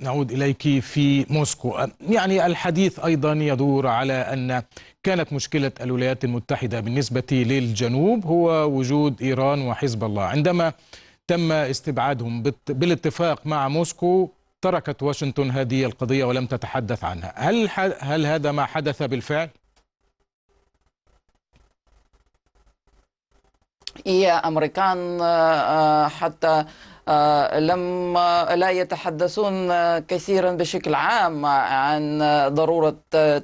نعود إليك في موسكو يعني الحديث أيضا يدور على أن كانت مشكلة الولايات المتحدة بالنسبة للجنوب هو وجود إيران وحزب الله عندما تم استبعادهم بالاتفاق مع موسكو تركت واشنطن هذه القضية ولم تتحدث عنها هل, هل هذا ما حدث بالفعل؟ يا أمريكان آه، آه، حتى آه، لم لا يتحدثون كثيرا بشكل عام عن ضرورة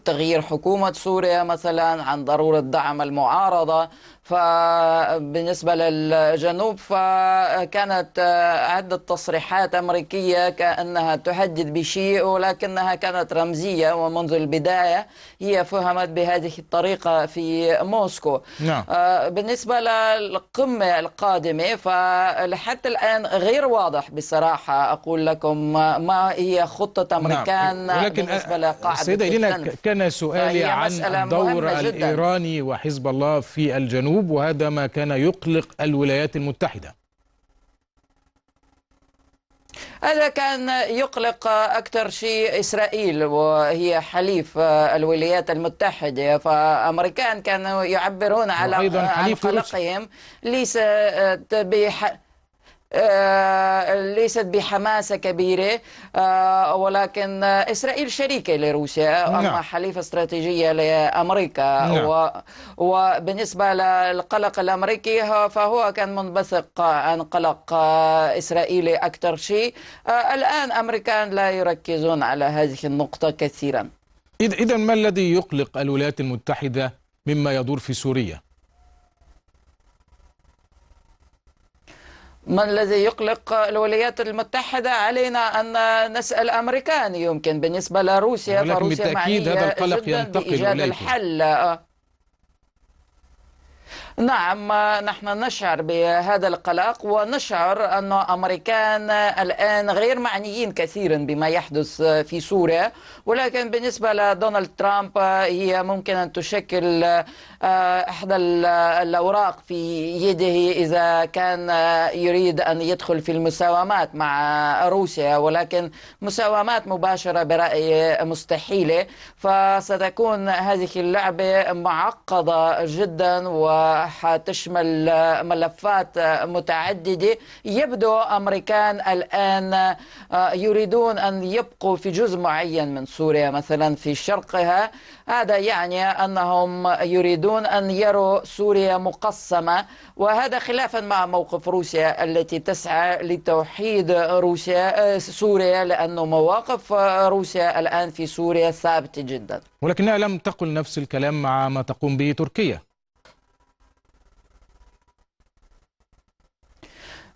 تغيير حكومة سوريا مثلا عن ضرورة دعم المعارضة فبالنسبة للجنوب فكانت عدة تصريحات أمريكية كأنها تهدد بشيء ولكنها كانت رمزية ومنذ البداية هي فهمت بهذه الطريقة في موسكو نعم. آه، بالنسبة للقمة القادمة فلحتى الآن غير غير واضح بصراحة أقول لكم ما هي خطة نعم. أمريكان نعم. ولكن بالنسبة لقاعدة سيدة إلينا كان سؤالي عن الدور الإيراني وحزب الله في الجنوب وهذا ما كان يقلق الولايات المتحدة هذا كان يقلق أكثر شيء إسرائيل وهي حليف الولايات المتحدة فأمريكان كانوا يعبرون على عن قلقهم ليس آه، بحق آه، ليست بحماسة كبيرة آه، ولكن إسرائيل شريكة لروسيا أما نعم. حليفه حليف استراتيجية لأمريكا نعم. و... وبالنسبة للقلق الأمريكي فهو كان منبثق عن قلق إسرائيلي أكثر شيء آه، الآن أمريكان لا يركزون على هذه النقطة كثيرا إذا ما الذي يقلق الولايات المتحدة مما يدور في سوريا؟ ما الذي يقلق الولايات المتحدة علينا أن نسأل أمريكان يمكن بالنسبة لروسيا فروسيا معنية هذا القلق جدا ينتقل بإيجاد الحل آه. نعم نحن نشعر بهذا القلق ونشعر أن أمريكان الآن غير معنيين كثيرا بما يحدث في سوريا ولكن بالنسبة لدونالد ترامب هي ممكن أن تشكل آه، إحدى الأوراق في يده إذا كان آه، يريد أن يدخل في المساومات مع روسيا ولكن مساومات مباشرة برأيي مستحيلة فستكون هذه اللعبة معقدة جدا و مفتوحة تشمل ملفات متعددة يبدو أمريكان الآن آه، يريدون أن يبقوا في جزء معين من سوريا مثلا في شرقها هذا يعني أنهم يريدون أن يروا سوريا مقسمة وهذا خلافا مع موقف روسيا التي تسعى لتوحيد روسيا آه، سوريا لأن مواقف آه، روسيا الآن في سوريا ثابتة جدا ولكنها لم تقل نفس الكلام مع ما تقوم به تركيا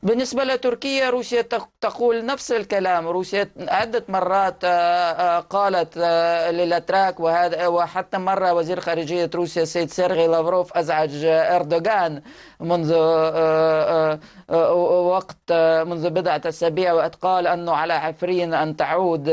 بالنسبة لتركيا روسيا تقول نفس الكلام روسيا عدة مرات آه، آه، قالت آه، للأتراك وهذا وحتى مرة وزير خارجية روسيا السيد سيرغي لافروف أزعج أردوغان منذ وقت منذ بضعة أسابيع وقد قال أنه على عفرين أن تعود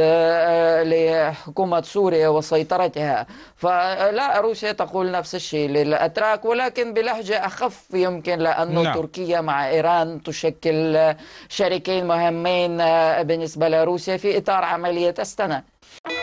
لحكومة سوريا وسيطرتها فلا روسيا تقول نفس الشيء للأتراك ولكن بلهجة أخف يمكن لأنه لا. نعم. تركيا مع إيران تشكل كل شريكين مهمين آه، بالنسبة لروسيا في إطار عملية أستنا